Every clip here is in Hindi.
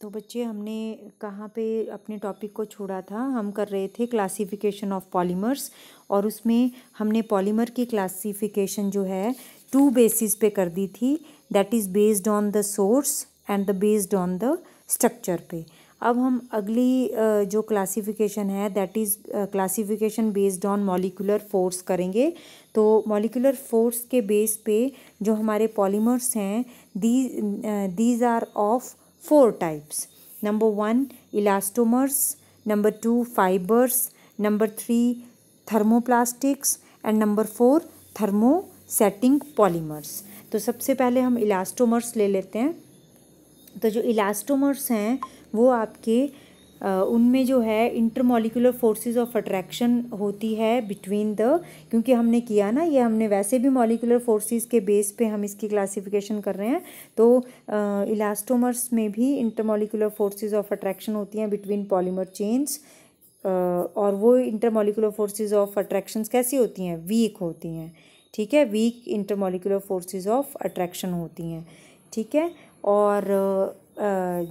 तो बच्चे हमने कहाँ पे अपने टॉपिक को छोड़ा था हम कर रहे थे क्लासिफिकेशन ऑफ पॉलीमर्स और उसमें हमने पॉलीमर की क्लासिफिकेशन जो है टू बेसिस पे कर दी थी that is based on the source and the based on the structure पे अब हम अगली जो क्लासिफिकेशन है that is classification based on molecular force करेंगे तो मॉलिकुलर फोर्स के बेस पे जो हमारे पॉलीमर्स हैं these are of four types. Number 1 elastomers. Number 2 fibers. Number 3 thermoplastics. And number four, thermosetting polymers. तो सबसे पहले हम इलास्टोमर्स ले लेते हैं तो जो इलास्टोमर्स हैं वो आपके उनमें जो है इंटरमोलिकुलर फोर्सेस ऑफ अट्रैक्शन होती है बिटवीन द क्योंकि हमने किया ना ये हमने वैसे भी मॉलिकुलर फोर्सेस के बेस पे हम इसकी क्लासिफिकेशन कर रहे हैं तो इलास्टोमर्स uh, में भी इंटरमोलिकुलर फोर्सेस ऑफ अट्रैक्शन होती हैं बिटवीन पॉलीमर चेन्स और वो इंटरमोलिकुलर फोर्सेज ऑफ अट्रैक्शन कैसी होती हैं वीक होती हैं ठीक है weak intermolecular forces of attraction होती हैं ठीक है और uh,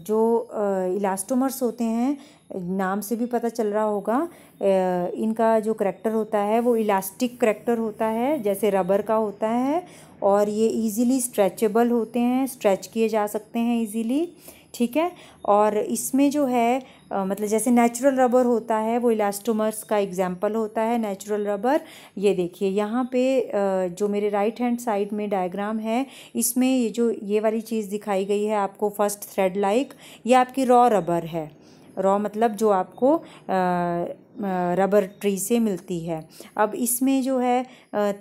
जो इलास्टोमर्स होते हैं नाम से भी पता चल रहा होगा इनका जो करैक्टर होता है वो इलास्टिक करैक्टर होता है जैसे रबर का होता है और ये इजीली स्ट्रेचेबल होते हैं स्ट्रेच किए जा सकते हैं इजीली ठीक है और इसमें जो है आ, मतलब जैसे नेचुरल रबर होता है वो इलास्टोमर्स का एग्जाम्पल होता है नेचुरल रबर ये देखिए यहाँ पे आ, जो मेरे राइट हैंड साइड में डायग्राम है इसमें ये जो ये वाली चीज़ दिखाई गई है आपको फर्स्ट थ्रेड लाइक ये आपकी रॉ रबर है रॉ मतलब जो आपको रबर ट्री से मिलती है अब इसमें जो है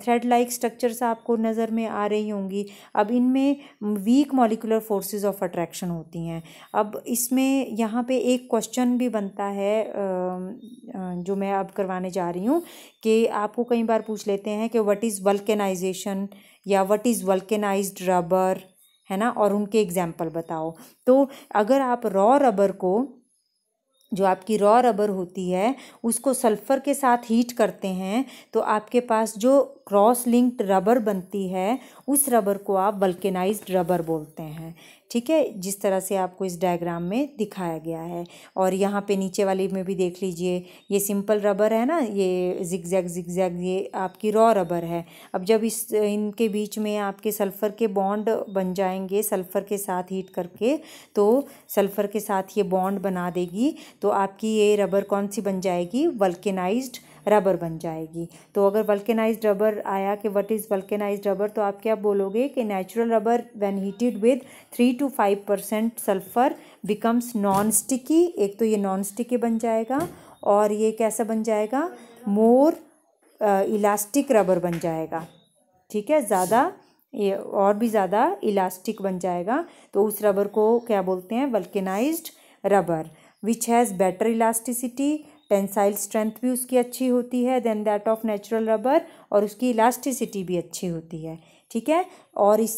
थ्रेड लाइक स्ट्रक्चर्स आपको नज़र में आ रही होंगी अब इनमें weak molecular forces of attraction होती हैं अब इसमें यहाँ पे एक क्वेश्चन भी बनता है जो मैं अब करवाने जा रही हूँ कि आपको कई बार पूछ लेते हैं कि व्हाट इज़ वल्केनाइजेशन या व्हाट इज़ वल्केनाइज रबर है ना और उनके एग्जाम्पल बताओ तो अगर आप रॉ रबर को जो आपकी रॉ रबर होती है उसको सल्फ़र के साथ हीट करते हैं तो आपके पास जो क्रॉस लिंक्ड रबर बनती है उस रबर को आप वल्केनाइज्ड रबर बोलते हैं ठीक है जिस तरह से आपको इस डायग्राम में दिखाया गया है और यहाँ पे नीचे वाली में भी देख लीजिए ये सिंपल रबर है ना ये जिगजैग जिगजैग ये आपकी रॉ रबर है अब जब इस इनके बीच में आपके सल्फ़र के बॉन्ड बन जाएंगे सल्फ़र के साथ हीट करके तो सल्फ़र के साथ ये बॉन्ड बना देगी तो आपकी ये रबर कौन सी बन जाएगी वल्केनाइज्ड रबर बन जाएगी तो अगर वल्केनाइज रबर आया कि वट इज़ वल्केनाइज रबर तो आप क्या बोलोगे कि natural rubber when heated with three to five percent sulphur becomes non sticky एक तो ये नॉन स्टिकी बन जाएगा और ये कैसा बन जाएगा मोर इलास्टिक रबर बन जाएगा ठीक है ज़्यादा ये और भी ज़्यादा इलास्टिक बन जाएगा तो उस रबर को क्या बोलते हैं vulcanized rubber which has better elasticity tensile strength भी उसकी अच्छी होती है then that of natural rubber और उसकी इलास्टिसिटी भी अच्छी होती है ठीक है और इस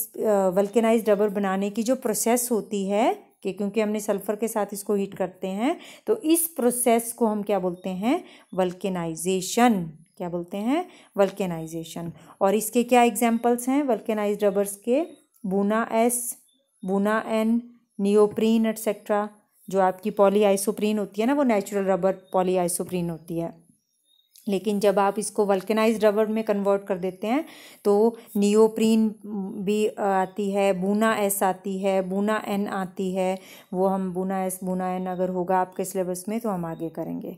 वल्केनाइज रबर बनाने की जो प्रोसेस होती है कि क्योंकि हमने सल्फ़र के साथ इसको हीट करते हैं तो इस प्रोसेस को हम क्या बोलते हैं वल्केनाइजेशन क्या बोलते हैं वल्केनाइजेशन और इसके क्या एग्जाम्पल्स हैं वल्केनाइज रबर्स के buna S buna N neoprene etcetera जो आपकी पॉली आइसोप्रीन होती है ना वो नेचुरल रबर पॉली आइसोप्रीन होती है लेकिन जब आप इसको वल्कनाइज रबर में कन्वर्ट कर देते हैं तो नियोप्रीन भी आती है बूना एस आती है बूना एन आती है वो हम बूना एस बूना एन अगर होगा आपके सिलेबस में तो हम आगे करेंगे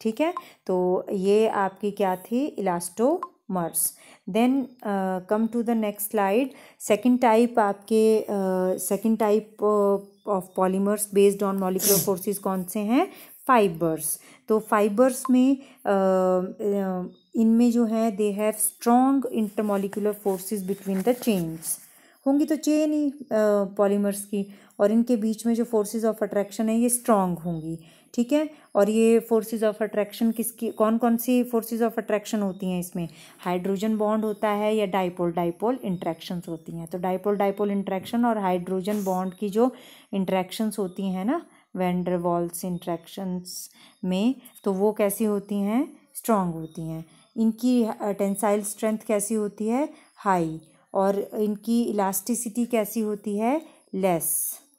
ठीक है तो ये आपकी क्या थी elastomers then come to the next slide second type आपके second type of polymers based on molecular forces कौन से हैं फाइबर्स तो फाइबर्स में uh, uh, इनमें जो है they have strong intermolecular forces between the chains होंगी तो चेन ही पॉलीमर्स uh, की और इनके बीच में जो फोर्सेस ऑफ अट्रैक्शन है ये स्ट्रांग होंगी ठीक है और ये फोर्सेस ऑफ अट्रैक्शन किसकी कौन कौन सी फोर्सेस ऑफ अट्रैक्शन होती हैं इसमें हाइड्रोजन बॉन्ड होता है या डाइपोल डाइपोल इंट्रैक्शंस होती हैं तो डाइपोल डाइपोल इंट्रैक्शन और हाइड्रोजन बॉन्ड की जो इंट्रैक्शंस होती हैं ना वेंडरवॉल्स इंट्रैक्शंस में तो वो कैसी होती हैं स्ट्रांग होती हैं इनकी टेंसाइल स्ट्रेंथ कैसी होती है हाई और इनकी इलास्टिसिटी कैसी होती है less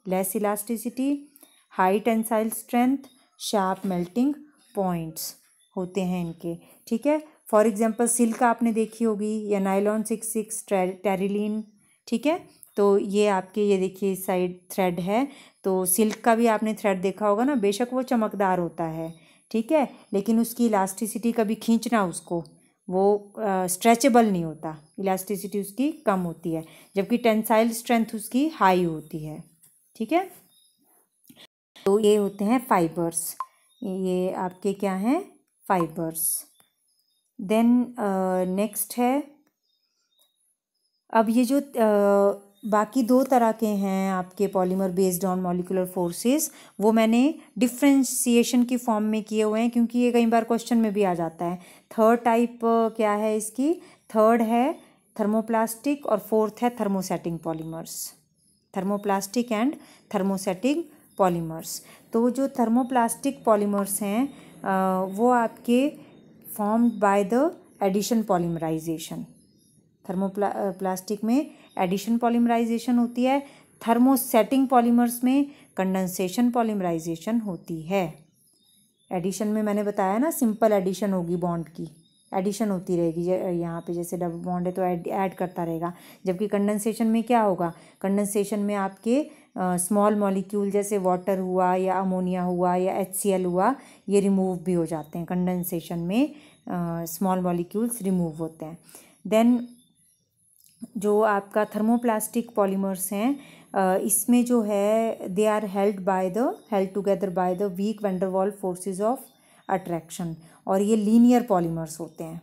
less elasticity, high tensile strength, sharp melting points होते हैं इनके ठीक है फॉर एग्जांपल सिल्क आपने देखी होगी या नाइलॉन सिक्स सिक्स टेरिलीन ठीक है तो ये आपके ये देखिए साइड थ्रेड है तो सिल्क का भी आपने थ्रेड देखा होगा ना बेशक वो चमकदार होता है ठीक है लेकिन उसकी इलास्टिसिटी कभी खींचना उसको वो स्ट्रेचेबल uh, नहीं होता इलास्टिसिटी उसकी कम होती है जबकि टेंसाइल स्ट्रेंथ उसकी हाई होती है ठीक है तो ये होते हैं फाइबर्स ये आपके क्या हैं फाइबर्स देन नेक्स्ट है अब ये जो uh, बाकी दो तरह के हैं आपके polymer based on molecular forces वो मैंने डिफ्रेंसीशन की फॉर्म में किए हुए हैं क्योंकि ये कई बार क्वेश्चन में भी आ जाता है थर्ड टाइप क्या है इसकी थर्ड है थर्मोप्लास्टिक और फोर्थ है thermosetting polymers thermoplastic and thermosetting polymers तो जो थर्मोप्लास्टिक पॉलीमर्स हैं वो आपके formed by the addition polymerization थर्मोप्ला प्लास्टिक में एडिशन पॉलीमराइजेशन होती है थर्मोसेटिंग पॉलीमर्स में कंडेंसेशन पॉलीमराइजेशन होती है एडिशन में मैंने बताया ना सिंपल एडिशन होगी बॉन्ड की एडिशन होती रहेगी यहाँ पे जैसे डबल बॉन्ड है तो ऐड करता रहेगा जबकि कंडेंसेशन में क्या होगा कंडेंसेशन में आपके स्मॉल uh, मॉलिक्यूल जैसे वाटर हुआ या अमोनिया हुआ या एच हुआ ये रिमूव भी हो जाते हैं कंडेंसेशन में स्मॉल मॉलिक्यूल्स रिमूव होते हैं देन जो आपका थर्मोप्लास्टिक पॉलीमर्स हैं uh, इसमें जो है they are held by the held together by the weak van der Waals forces of attraction और ये लीनियर पॉलीमर्स होते हैं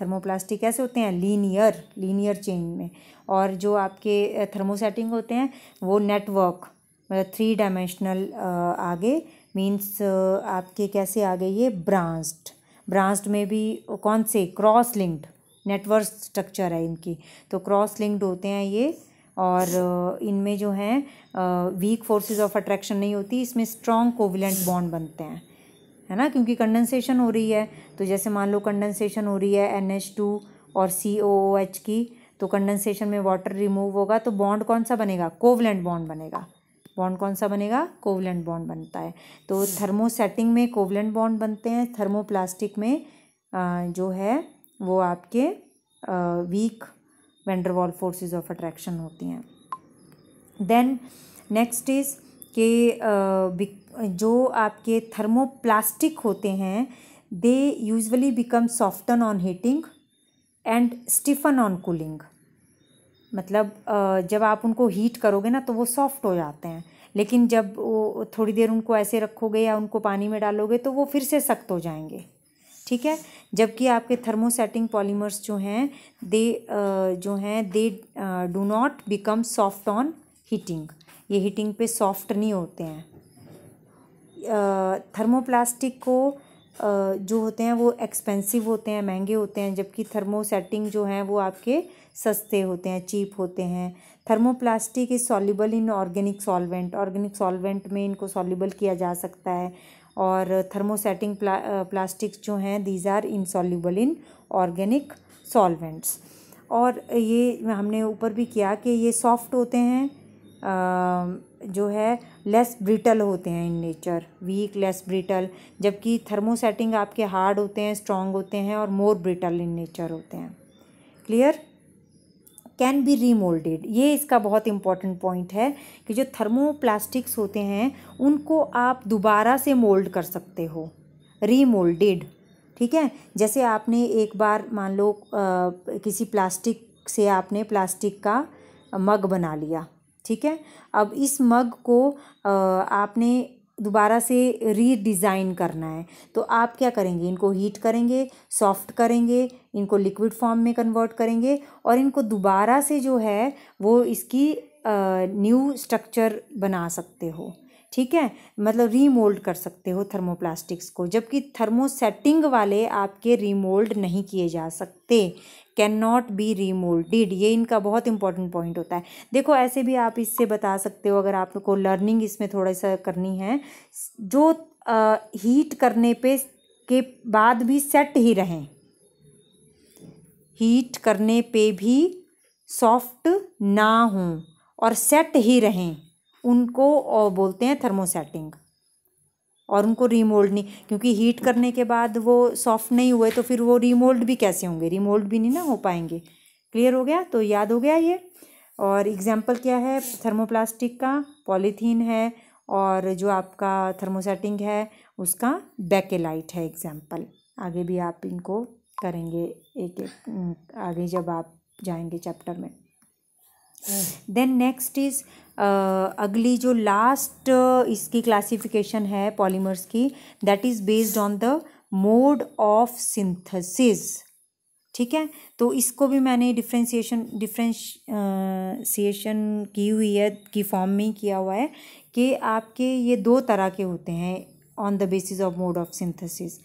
थर्मोप्लास्टिक कैसे होते हैं लीनियर लीनियर चेन में और जो आपके थर्मोसेटिंग होते हैं वो नेटवर्क मतलब थ्री डायमेंशनल आगे मीन्स आपके कैसे आ गए ये ब्रांस्ड ब्रांस्ड में भी कौन से क्रॉस लिंक्ड नेटवर्क स्ट्रक्चर है इनकी तो क्रॉस लिंक्ड होते हैं ये और इनमें जो हैं वीक फोर्सेस ऑफ अट्रैक्शन नहीं होती इसमें स्ट्रॉन्ग कोविलेंट बॉन्ड बनते हैं है ना क्योंकि कंडेंसेशन हो रही है तो जैसे मान लो कंडेंसेशन हो रही है एन एच टू और सी ओ ओ एच की तो कंडेंसेशन में वाटर रिमूव होगा तो बॉन्ड कौन सा बनेगा कोवलेंट बॉन्ड बनेगा बॉन्ड कौन सा बनेगा कोवलेंट बॉन्ड बनता है तो थर्मोसेटिंग में कोवलेंट बॉन्ड बनते हैं थर्मोप्लास्टिक में जो है वो आपके weak van der Waals forces of attraction होती हैं देन नेक्स्ट इज़ के जो आपके थर्मोप्लास्टिक होते हैं they usually become soften on heating and stiffen on cooling मतलब जब आप उनको हीट करोगे ना तो वो सॉफ्ट हो जाते हैं लेकिन जब वो थोड़ी देर उनको ऐसे रखोगे या उनको पानी में डालोगे तो वो फिर से सख्त हो जाएंगे ठीक है जबकि आपके थर्मोसेटिंग पॉलीमर्स जो हैं दे जो हैं they do not become soft on heating ये हीटिंग पे सॉफ्ट नहीं होते हैं थर्मोप्लास्टिक को जो होते हैं वो एक्सपेंसिव होते हैं महंगे होते हैं जबकि थर्मोसेटिंग जो हैं वो आपके सस्ते होते हैं चीप होते हैं thermoplastic is soluble in organic solvent organic solvent में इनको सॉल्यूबल किया जा सकता है और थर्मोसेटिंग प्ला प्लास्टिक जो हैं these are insoluble in organic solvents और ये हमने ऊपर भी किया कि ये सॉफ्ट होते हैं जो है लेस ब्रिटल होते हैं in nature weak less brittle जबकि थर्मोसेटिंग आपके हार्ड होते हैं स्ट्रॉन्ग होते हैं और मोर ब्रिटल इन नेचर होते हैं क्लियर कैन बी रीमोल्डेड ये इसका बहुत इंपॉर्टेंट पॉइंट है कि जो थर्मोप्लास्टिक्स होते हैं उनको आप दोबारा से मोल्ड कर सकते हो रीमोल्डेड ठीक है जैसे आपने एक बार मान लो आ, किसी प्लास्टिक से आपने प्लास्टिक का मग बना लिया ठीक है अब इस मग को आपने दोबारा से रीडिज़ाइन करना है तो आप क्या करेंगे इनको हीट करेंगे सॉफ्ट करेंगे इनको लिक्विड फॉर्म में कन्वर्ट करेंगे और इनको दोबारा से जो है वो इसकी न्यू स्ट्रक्चर बना सकते हो ठीक है मतलब रीमोल्ड कर सकते हो थर्मोप्लास्टिक्स को जबकि थर्मोसेटिंग वाले आपके रीमोल्ड नहीं किए जा सकते कैन नॉट बी रीमोल्डेड ये इनका बहुत इंपॉर्टेंट पॉइंट होता है देखो ऐसे भी आप इससे बता सकते हो अगर आपको लर्निंग इसमें थोड़ा सा करनी है जो आ, हीट करने पे के बाद भी सेट ही रहें हीट करने पे भी सॉफ्ट ना हों और सेट ही रहें उनको बोलते हैं थर्मोसेटिंग और उनको रीमोल्ड नहीं क्योंकि हीट करने के बाद वो सॉफ्ट नहीं हुए तो फिर वो रीमोल्ड भी कैसे होंगे रीमोल्ड भी नहीं ना हो पाएंगे क्लियर हो गया तो याद हो गया ये और एग्जाम्पल क्या है थर्मोप्लास्टिक का पॉलीथीन है और जो आपका थर्मोसेटिंग है उसका बैकेलाइट है एग्जाम्पल आगे भी आप इनको करेंगे एक एक आगे जब आप जाएंगे चैप्टर में देन नेक्स्ट इज़ अगली जो लास्ट uh, इसकी क्लासिफिकेशन है पॉलीमर्स की that is based on the mode of synthesis ठीक है तो इसको भी मैंने डिफ्रेंसीशन डिफ्रेंसीशन uh, की हुई है की फॉर्म में ही किया हुआ है कि आपके ये दो तरह के होते हैं on the basis of mode of synthesis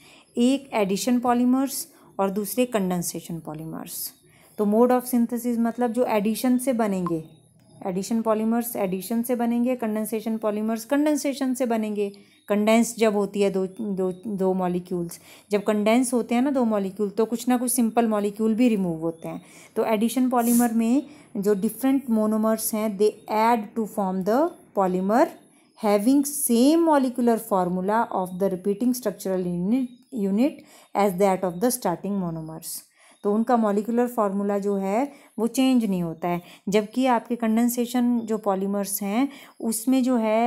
एक एडिशन पॉलीमर्स और दूसरे कंडेंसेशन पॉलीमर्स तो मोड ऑफ सिंथेसिस मतलब जो एडिशन से बनेंगे एडिशन पॉलीमर्स एडिशन से बनेंगे कंडेंसेशन पॉलीमर्स कंडेंसेशन से बनेंगे कंडेंस जब होती है दो दो दो मॉलिक्यूल्स जब कंडेंस होते हैं ना दो मॉलिक्यूल तो कुछ ना कुछ सिंपल मॉलिक्यूल भी रिमूव होते हैं तो एडिशन पॉलीमर में जो डिफरेंट मोनोमर्स हैं they add to form the polymer having same molecular formula of the repeating structural unit unit as that of the starting monomers तो उनका मॉलिकुलर फार्मूला जो है वो चेंज नहीं होता है जबकि आपके कंडेंसेशन जो पॉलीमर्स हैं उसमें जो है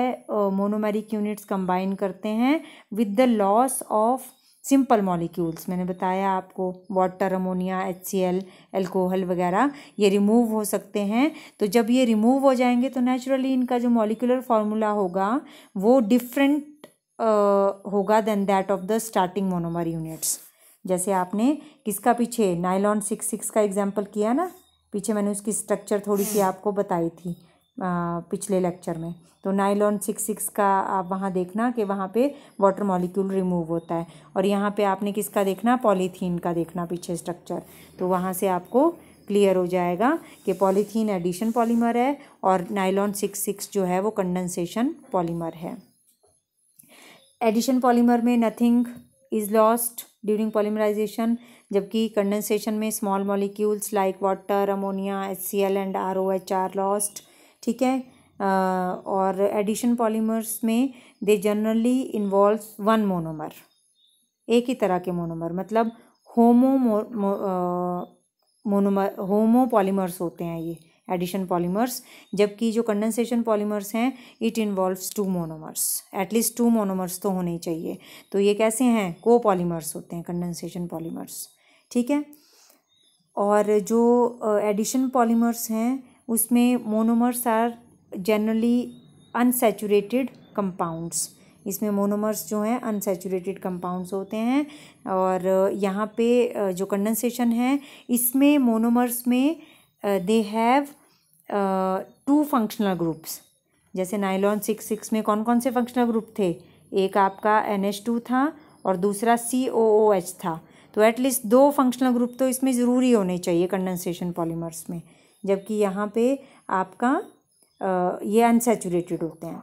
मोनोमेरिक यूनिट्स कंबाइन करते हैं with the loss of simple molecules मैंने बताया आपको water ammonia H C L alcohol वगैरह ये रिमूव हो सकते हैं तो जब ये रिमूव हो जाएंगे तो नेचुरली इनका जो मॉलिकुलर फार्मूला होगा वो डिफरेंट होगा then that of the starting monomer units जैसे आपने किसका पीछे नाइलॉन सिक्स सिक्स का एग्जाम्पल किया ना पीछे मैंने उसकी स्ट्रक्चर थोड़ी सी आपको बताई थी आ, पिछले लेक्चर में तो नाइलॉन सिक्स सिक्स का आप वहाँ देखना कि वहाँ पे वाटर मॉलिक्यूल रिमूव होता है और यहाँ पे आपने किसका देखना पॉलीथीन का देखना पीछे स्ट्रक्चर तो वहाँ से आपको क्लियर हो जाएगा कि पॉलीथीन एडिशन पॉलीमर है और नाइलॉन सिक्स सिक्स जो है वो कंडेंसेशन पॉलीमर है एडिशन पॉलीमर में nothing is lost during polymerization जबकि कंडेंसेशन में small molecules like water ammonia H C L and R O H are lost ठीक है और एडिशन पॉलीमर्स में they generally involve one monomer एक ही तरह के मोनोमर मतलब होमो मोनोमर होमो पॉलीमर्स होते हैं ये एडिशन पॉलीमर्स जबकि जो कंडेंसेशन पॉलीमर्स हैं it involves two monomers at least two monomers तो होने ही चाहिए तो ये कैसे हैं को पॉलीमर्स होते हैं कंडेंसेशन पॉलीमर्स ठीक है और जो एडिशन पॉलीमर्स हैं उसमें monomers are generally unsaturated compounds इसमें मोनोमर्स जो हैं अनसेचूरेटेड कंपाउंड्स होते हैं और यहाँ पे जो कंडेंसेशन है इसमें मोनोमर्स में they have two functional groups जैसे नाइलॉन सिक्स सिक्स में कौन कौन से फंक्शनल ग्रुप थे एक आपका एन एच टू था और दूसरा सी ओ ओ एच था तो एटलीस्ट दो फंक्शनल ग्रुप तो इसमें ज़रूरी होने चाहिए कंडेंसेशन पॉलीमर्स में जबकि यहाँ पे आपका आ, uh, ये अनसेचुरेटेड होते हैं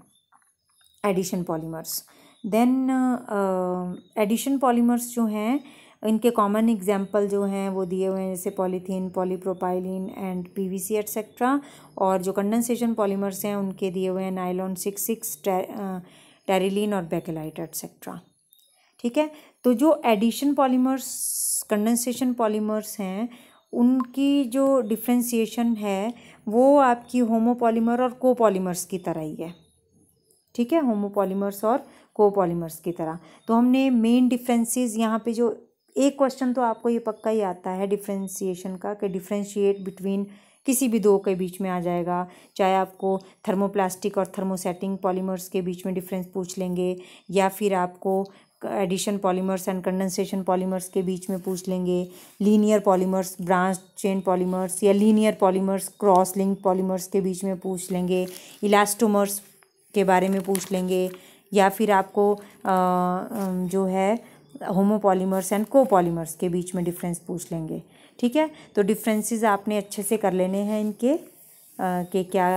addition polymers then addition polymers जो हैं इनके कॉमन एग्जाम्पल जो हैं वो दिए हुए हैं जैसे polythene polypropylene and PVC etcetera और जो कंडेंसेशन पॉलीमर्स हैं उनके दिए हुए हैं नाइलॉन सिक्स सिक्स टेरिलीन और बेकेलाइट एटसेट्रा ठीक है तो जो एडिशन पॉलीमर्स कंडेंसेशन पॉलीमर्स हैं उनकी जो डिफ्रेंसीशन है वो आपकी होमोपॉलीमर और कोपॉलीमर्स की तरह ही है ठीक है होमोपॉलीमर्स और कोपॉलीमर्स की तरह तो हमने मेन डिफ्रेंसिस यहाँ पे जो एक क्वेश्चन तो आपको ये पक्का ही आता है डिफ्रेंसीशन का कि डिफ्रेंशिएट बिटवीन किसी भी दो के बीच में आ जाएगा चाहे आपको थर्मोप्लास्टिक और थर्मोसेटिंग पॉलीमर्स के बीच में डिफरेंस पूछ लेंगे या फिर आपको addition polymers and condensation polymers के बीच में पूछ लेंगे linear polymers branch chain polymers या linear polymers cross link polymers के बीच में पूछ लेंगे इलास्टोमर्स के बारे में पूछ लेंगे या फिर आपको जो है होमोपॉलीमर्स एंड कोपॉलीमर्स के बीच में डिफरेंस पूछ लेंगे ठीक है तो डिफरेंसेस आपने अच्छे से कर लेने हैं इनके के क्या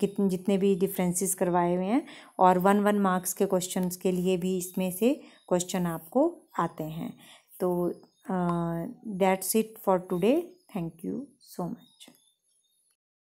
कितने जितने भी डिफरेंसेस करवाए हुए हैं और वन वन मार्क्स के क्वेश्चन के लिए भी इसमें से क्वेश्चन आपको आते हैं तो that's it for today thank you so much